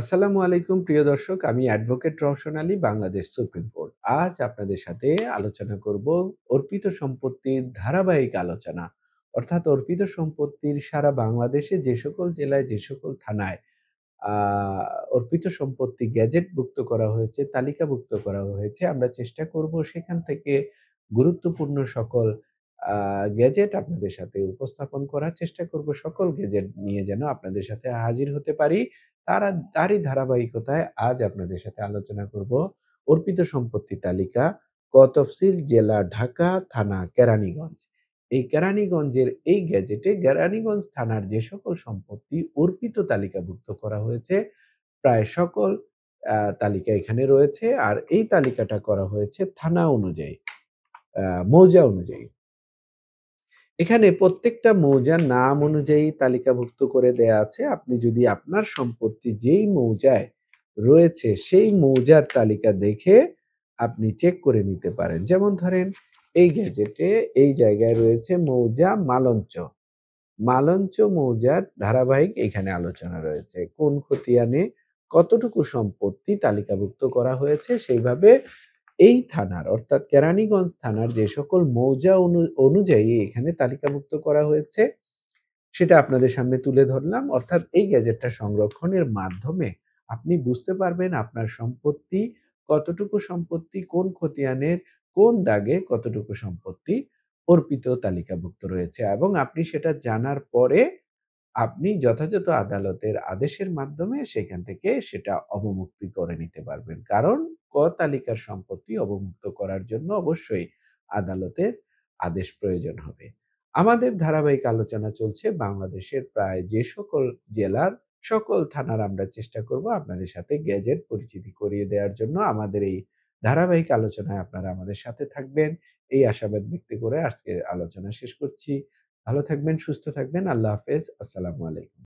আসসালামু আলাইকুম প্রিয় দর্শক আমি advocate Roshan Ali Bangladesh supreme court আজ আপনাদের সাথে আলোচনা করব অর্পিত সম্পত্তির ধারাবাহিক আলোচনা অর্থাৎ অর্পিত সম্পত্তির সারা বাংলাদেশে যে সকল জেলায় যে সকল থানায় অর্পিত সম্পত্তি গ্যাজেটভুক্ত করা হয়েছে তালিকাভুক্ত করা হয়েছে আমরা চেষ্টা করব সেখান থেকে গুরুত্বপূর্ণ সকল গ্যাজেট আপনাদের সাথে উপস্থাপন করার চেষ্টা করব সকল গ্যাজেট নিয়ে যেন আপনাদের সাথে হাজির হতে পারি তারা তারই ধারাবাহিকতায় আজ আপনাদের সাথে আলোচনা করব অর্পিত সম্পত্তি তালিকা কতফসিল জেলা ঢাকা থানা কেরানীগঞ্জ এই কেরানীগঞ্জের এই গ্যাজেটে কেরানীগঞ্জ থানার যে সকল সম্পত্তি অর্পিত তালিকাভুক্ত করা হয়েছে প্রায় সকল তালিকা এখানে রয়েছে আর এই তালিকাটা করা হয়েছে থানা অনুযায়ী মৌজা অনুযায়ী এখানে প্রত্যেকটা মৌজার নাম অনুযায়ী তালিকাভুক্ত করে দেয়া আছে আপনি যদি আপনার সম্পত্তি যেই মৌজায় রয়েছে সেই মৌজার তালিকা দেখে আপনি চেক করে নিতে পারেন যেমন ধরেন এই গ্যাজেটে এই জায়গায় রয়েছে মৌজা মালঞ্চ মালঞ্চ মৌজার ধারাবাহিক এখানে আলোচনা রয়েছে কোন খতিয়ানে কতটুকু সম্পত্তি তালিকাভুক্ত করা হয়েছে সেইভাবে এই থানার অর্থাৎ কেরানীগঞ্জ থানার যে সকল মৌজা অনুযায়ী এখানে তালিকাভুক্ত করা হয়েছে সেটা আপনাদের সামনে তুলে ধরলাম অর্থাৎ এই গ্যাজেটটা সংরক্ষণের মাধ্যমে আপনি বুঝতে পারবেন আপনার সম্পত্তি কতটুকু সম্পত্তি কোন খতিয়ানের কোন দাগে কতটুকু সম্পত্তি অর্পিত তালিকাভুক্ত রয়েছে এবং আপনি সেটা জানার পরে আপনি যথাযথ আদালতের আদেশের মাধ্যমে সেখান থেকে সেটা অবমুক্তি করে নিতে পারবেন কারণ কর তালিকার সম্পত্তি অবমুক্ত করার জন্য অবশ্যই আদালতের আদেশ প্রয়োজন হবে আমাদের ধারাবাহিক আলোচনা চলছে বাংলাদেশের প্রায় যে সকল জেলার সকল থানার আমরা চেষ্টা করব আপনাদের সাথে গ্যাজেট পরিচিতি করিয়ে দেওয়ার জন্য আমাদের এই ধারাবাহিক আলোচনায় আপনারা আমাদের সাথে থাকবেন এই আশাবাদ ব্যক্তি করে আজকের আলোচনা শেষ করছি ভালো থাকবেন সুস্থ থাকবেন আল্লাহ হাফেজ আসসালামু আলাইকুম